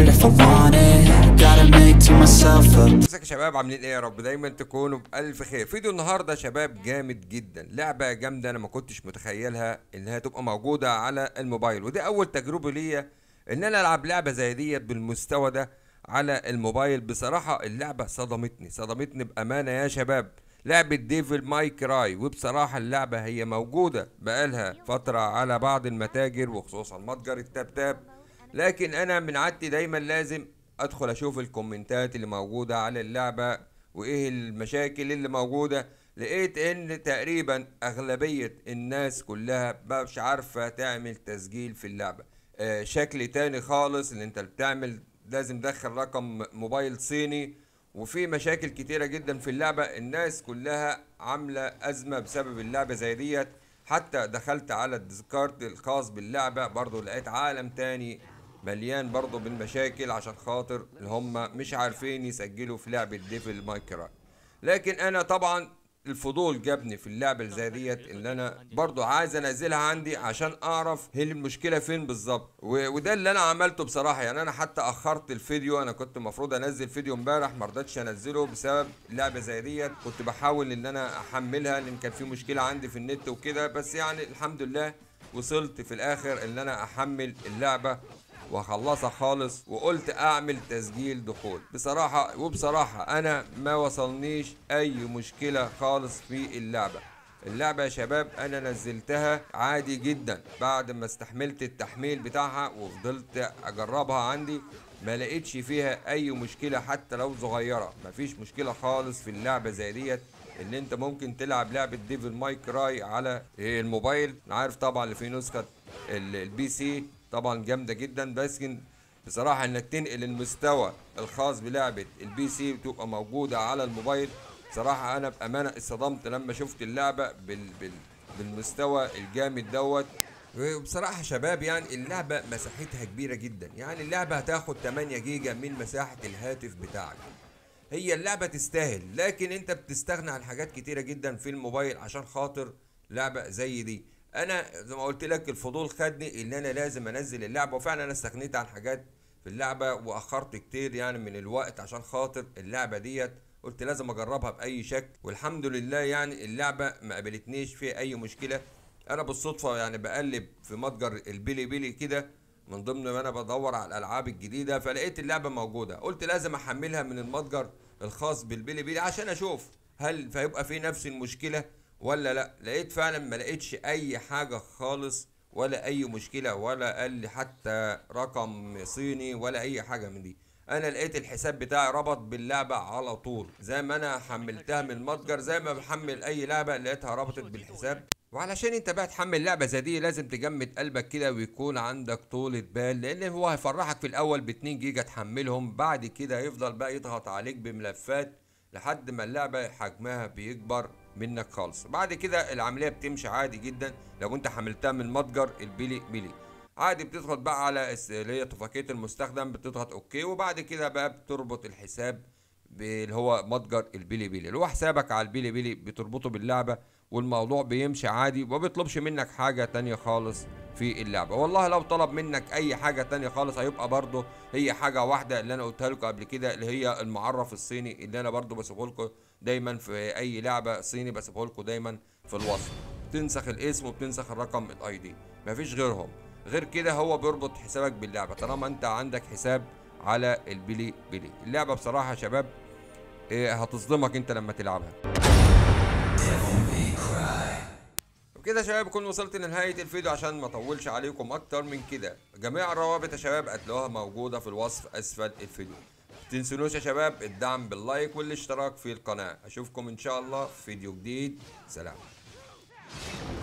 ازيك يا شباب عاملين ايه يا رب دايما تكونوا بالف خير فيديو النهارده شباب جامد جدا لعبه جامده انا ما كنتش متخيلها انها تبقى موجوده على الموبايل ودي اول تجربه ليا ان انا العب لعبه زي ديت بالمستوى ده على الموبايل بصراحه اللعبه صدمتني صدمتني بامانه يا شباب لعبة ديفل ماي كراي وبصراحة اللعبة هي موجودة بقالها فترة على بعض المتاجر وخصوصا متجر التاب تاب لكن انا من عادتي دايما لازم ادخل اشوف الكومنتات اللي موجوده على اللعبه وايه المشاكل اللي موجوده لقيت ان تقريبا اغلبيه الناس كلها مش عارفه تعمل تسجيل في اللعبه آه شكل تاني خالص اللي انت بتعمل لازم تدخل رقم موبايل صيني وفي مشاكل كتيره جدا في اللعبه الناس كلها عامله ازمه بسبب اللعبه زي ديت حتى دخلت على الديسكارد الخاص باللعبه برضو لقيت عالم تاني مليان برضه بالمشاكل عشان خاطر اللي هم مش عارفين يسجلوا في لعبة ديفل مايكرا لكن انا طبعا الفضول جابني في اللعبة اللي زي ديت اللي انا برضه عايز انزلها عندي عشان اعرف هي المشكلة فين بالظبط وده اللي انا عملته بصراحة يعني انا حتى اخرت الفيديو انا كنت المفروض انزل فيديو امبارح ما رضيتش انزله بسبب لعبة زي ديت كنت بحاول ان انا احملها لان كان في مشكلة عندي في النت وكده بس يعني الحمد لله وصلت في الاخر ان انا احمل اللعبة وخلصها خالص وقلت اعمل تسجيل دخول بصراحه وبصراحه انا ما وصلنيش اي مشكله خالص في اللعبه اللعبة يا شباب أنا نزلتها عادي جدا بعد ما استحملت التحميل بتاعها وفضلت أجربها عندي ما لقيتش فيها أي مشكلة حتى لو صغيرة مفيش مشكلة خالص في اللعبة زي ديت ان انت ممكن تلعب لعبه ديفل مايك راي على الموبايل عارف طبعا اللي في نسخه البي سي طبعا جامده جدا بس بصراحه انك تنقل المستوى الخاص بلعبه البي سي وتبقى موجوده على الموبايل صراحه انا بامانه اتصدمت لما شفت اللعبه بال بال بالمستوى الجامد دوت وبصراحة شباب يعني اللعبة مساحتها كبيرة جدا يعني اللعبة هتاخد 8 جيجا من مساحة الهاتف بتاعك هي اللعبة تستاهل لكن انت بتستغنى عن حاجات كتيرة جدا في الموبايل عشان خاطر لعبة زي دي انا زي ما قلت لك الفضول خدني ان انا لازم انزل اللعبه وفعلا انا استغنيت عن حاجات في اللعبه واخرت كتير يعني من الوقت عشان خاطر اللعبه ديت قلت لازم اجربها باي شكل والحمد لله يعني اللعبه ما قابلتنيش فيها اي مشكله انا بالصدفه يعني بقلب في متجر البيلي بيلي كده من ضمن ما انا بدور على الالعاب الجديده فلقيت اللعبه موجوده قلت لازم احملها من المتجر الخاص بالبيلي بيلي عشان اشوف هل فيبقى في نفس المشكله ولا لا لقيت فعلا ما لقيتش اي حاجه خالص ولا اي مشكله ولا قال لي حتى رقم صيني ولا اي حاجه من دي انا لقيت الحساب بتاعي ربط باللعبه على طول زي ما انا حملتها من المتجر زي ما بحمل اي لعبه لقيتها ربطت بالحساب وعلشان انت بقى تحمل لعبه زي دي لازم تجمد قلبك كده ويكون عندك طولة بال لان هو هيفرحك في الاول ب 2 جيجا تحملهم بعد كده هيفضل بقى يضغط عليك بملفات لحد ما اللعبه حجمها بيكبر منك خالص بعد كده العمليه بتمشي عادي جدا لو انت حملتها من متجر البيلي بيلي عادي بتضغط بقى على اللي هي اتفاقيه المستخدم بتضغط اوكي وبعد كده بقى بتربط الحساب اللي هو متجر البيلي بيلي اللي هو حسابك على البيلي بيلي بتربطه باللعبه والموضوع بيمشي عادي وبيطلبش منك حاجه تانية خالص في اللعبه والله لو طلب منك اي حاجه تانية خالص هيبقى برضه هي حاجه واحده اللي انا قلتها لكم قبل كده اللي هي المعرف الصيني اللي انا برضه بسيبه لكم دايما في اي لعبه صيني بسيبه لكم دايما في الوصف بتنسخ الاسم وبتنسخ الرقم الاي دي مفيش غيرهم غير كده هو بيربط حسابك باللعبه طالما انت عندك حساب على البيلي بيلي اللعبه بصراحه يا شباب آه، هتصدمك انت لما تلعبها كده يا شباب كنت وصلت لنهايه الفيديو عشان ما اطولش عليكم اكتر من كده جميع الروابط يا شباب هتلاقوها موجوده في الوصف اسفل الفيديو تنسونوش يا شباب الدعم باللايك والاشتراك في القناه اشوفكم ان شاء الله في فيديو جديد سلام